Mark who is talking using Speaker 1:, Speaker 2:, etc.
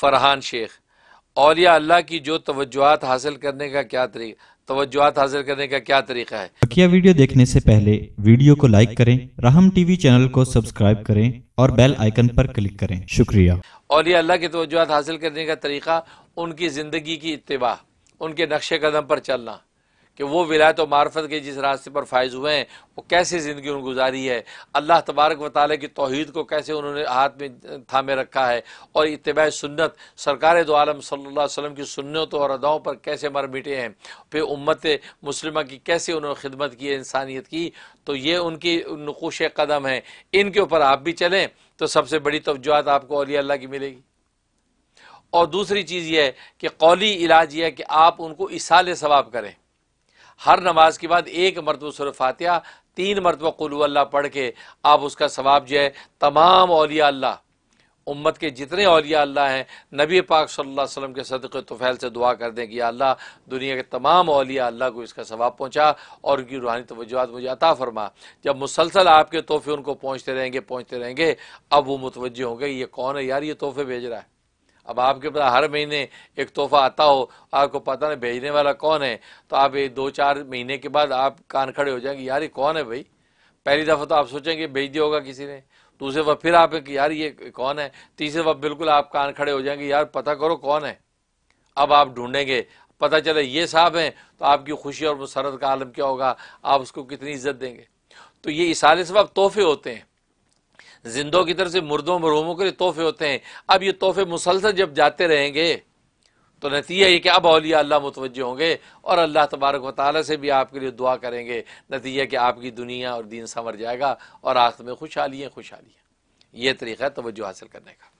Speaker 1: फरहान शेख औलिया अल्लाह की जो तवज्जोत हासिल करने का क्या तरीका तवज्जोत हासिल करने का क्या तरीका है
Speaker 2: बकिया वीडियो देखने से पहले वीडियो को लाइक करें रहम टीवी चैनल को सब्सक्राइब करें और बेल आइकन पर क्लिक करें शुक्रिया
Speaker 1: औलिया अल्लाह की तवज्जोत हासिल करने का तरीका उनकी ज़िंदगी की इतवा उनके नक्श कदम पर चलना कि वो विलायत और मार्फत के जिस रास्ते पर फायज हुए हैं वो कैसे ज़िंदगी उन्होंने गुजारी है अल्लाह तबारक व ताली की तोहद को कैसे उन्होंने हाथ में थामे रखा है और इतबा सुन्नत सरकार दो आलम सल्ला वसम की सुन्नतों और अदाओं पर कैसे मर मिटे हैं फिर उम्मत मुसलमा की कैसे उन्होंने खिदमत की है इंसानियत की तो ये उनकी नकुश कदम हैं इनके ऊपर आप भी चलें तो सबसे बड़ी तोजुहत आपको अली अल्लाह की मिलेगी और दूसरी चीज़ यह है कि कौली इलाज यह है कि आप उनको इसाल सवाब करें हर नमाज के बाद एक मरतबा सुर फातिया तीन मरतबा कुल्ला पढ़ के आप उसका सवाब जो है तमाम अलिया अल्लाह उम्मत के जितने अलिया अल्लाह हैं नबी पाक सल्लल्लाहु अलैहि वसल्लम के सदक़ तुफ़ैल से दुआ कर दें कि अल्लाह दुनिया के तमाम अलिया अल्लाह को इसका सवाब पहुँचा और उनकी रूहानी तोजुआत मुझे अता फरमा जब मुसलसल आपके तोहफे उनको पहुँचते रहेंगे पहुँचते रहेंगे अब वो मुतवजह होंगे ये कौन है यार ये तोहफे भेज रहा है अब आपके पास हर महीने एक तोहफा आता हो आपको पता नहीं भेजने वाला कौन है तो आप ये दो चार महीने के बाद आप कान खड़े हो जाएंगे यार ये कौन है भाई पहली दफ़ा तो आप सोचेंगे भेज दिया होगा किसी ने दूसरे वक्त फिर आप यार ये कौन है तीसरे वक्त बिल्कुल आप कान खड़े हो जाएंगे यार पता करो कौन है अब आप ढूंढेंगे पता चले ये साहब हैं तो आपकी खुशी और मुसरत का आलम क्या होगा आप उसको कितनी इज्जत देंगे तो ये इशारे वक्त तोहफे होते हैं जिंदों की तरफ से मुर्दों मरहूमों के लिए तोहफे होते हैं अब ये तोहफे मुसलसल जब जाते रहेंगे तो नतीजा ये कि अब अलिया अल्लाह मुतवजह होंगे और अल्लाह तबारक व से भी आपके लिए दुआ करेंगे नतीजा कि आपकी दुनिया और दीन संवर जाएगा और आखिर में खुशहाली खुशहालियाँ खुशहाली ये तरीका है तोज्जो हासिल करने का